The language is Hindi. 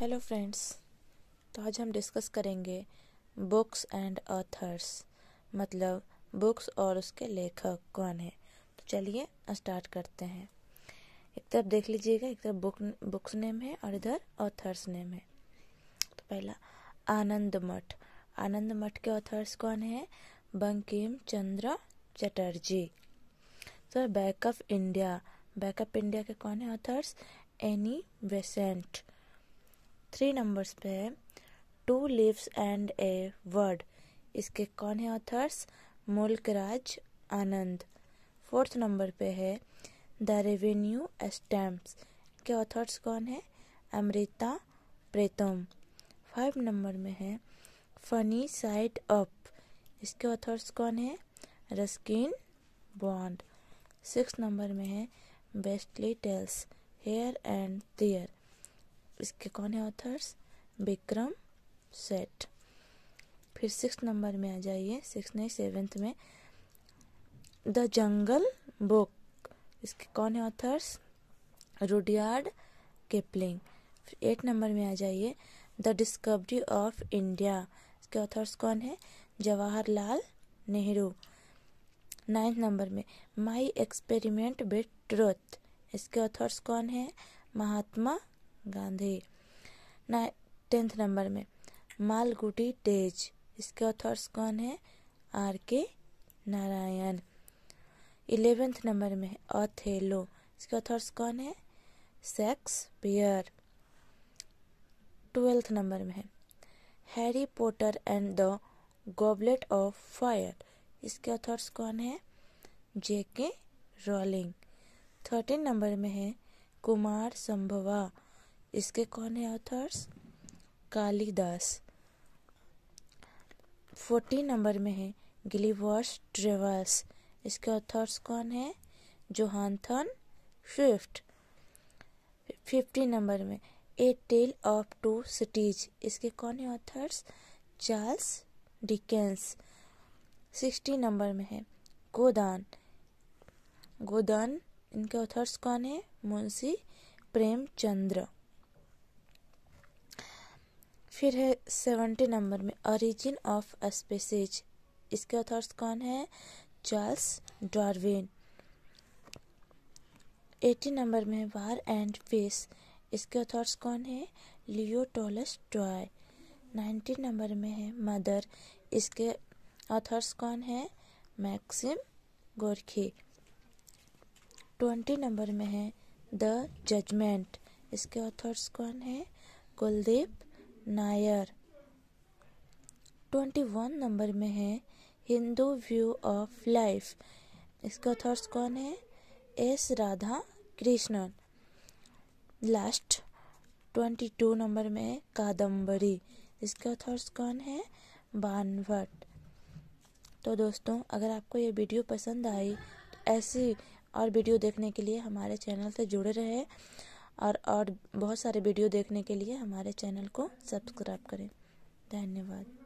हेलो फ्रेंड्स तो आज हम डिस्कस करेंगे बुक्स एंड ऑथर्स मतलब बुक्स और उसके लेखक कौन है तो चलिए स्टार्ट करते हैं एक तरफ देख लीजिएगा एक तरफ बुक बुक्स नेम है और इधर ऑथर्स नेम है तो पहला आनंद मठ आनंद मठ के ऑथर्स कौन है Bankim Chandra Chatterjee sir back of India backup India के कौन है authors Annie Besant three numbers पे है two leaves and a word इसके कौन है authors Mulkraj Anand fourth number पे है द रेवेन्यू स्टैम्प्स के ऑथर्स कौन है अमृता प्रीतम फाइव नंबर में है फनी साइड अप इसके ऑथर्स कौन है रस्किन बॉन्ड सिक्स नंबर में है beastly tales here and there इसके कौन है ऑथर्स विक्रम सेठ फिर सिक्स नंबर में आ जाइए सिक्स नहीं सेवेंथ में द जंगल बुक इसके कौन है ऑथर्स रुडियार्ड केपलिंग फिर एट नंबर में आ जाइए द डिस्कवरी ऑफ इंडिया इसके ऑथर्स कौन है जवाहरलाल नेहरू नाइन्थ नंबर में माई एक्सपेरिमेंट विथ ट्रुथ इसके ऑथर्स कौन है महात्मा गांधी टेंथ नंबर में मालगुडी डेज इसके ऑथर्स कौन है आर के नारायण इलेवेंथ नंबर में है अथेलो इसके ऑथर्स कौन है पियर ट्वेल्थ नंबर में Harry Potter and the goblet of fire इसके ऑथर्स कौन है जे के रॉलिंग थर्टीन नंबर में है कुमार संभवा इसके कौन है ऑथर्स कालिदास फोर्टीन नंबर में है गिलीवर्स ट्रेवर्स इसके ऑथर्स कौन है जोहानथन स्विफ्ट फिफ्टी नंबर में a tale of two cities इसके कौन है authors Charles Dickens sixty number में है गोदान गोदान इनके ऑथर्स कौन है मुंशी प्रेमचंद्र फिर है सेवेंटी नंबर में ओरिजिन ऑफ स्पेसिज इसके ऑथर्स कौन है चार्ल्स डार्विन एटी नंबर में वार एंड पीस इसके ऑथर्स कौन है Leo Tolstoy nineteen number में है मदर इसके ऑथर्स कौन है मैक्सिम गोरखी ट्वेंटी नंबर में है द जजमेंट इसके ऑथर्स कौन है Kuldip Nayar twenty one number में है हिंदू व्यू ऑफ लाइफ इसका अथर्स कौन है S Radhakrishnan last twenty two number में है कादम्बरी इसका अथर्स कौन है बानवट तो दोस्तों अगर आपको ये वीडियो पसंद आई तो ऐसी और वीडियो देखने के लिए हमारे चैनल से जुड़े रहे और और बहुत सारे वीडियो देखने के लिए हमारे चैनल को सब्सक्राइब करें धन्यवाद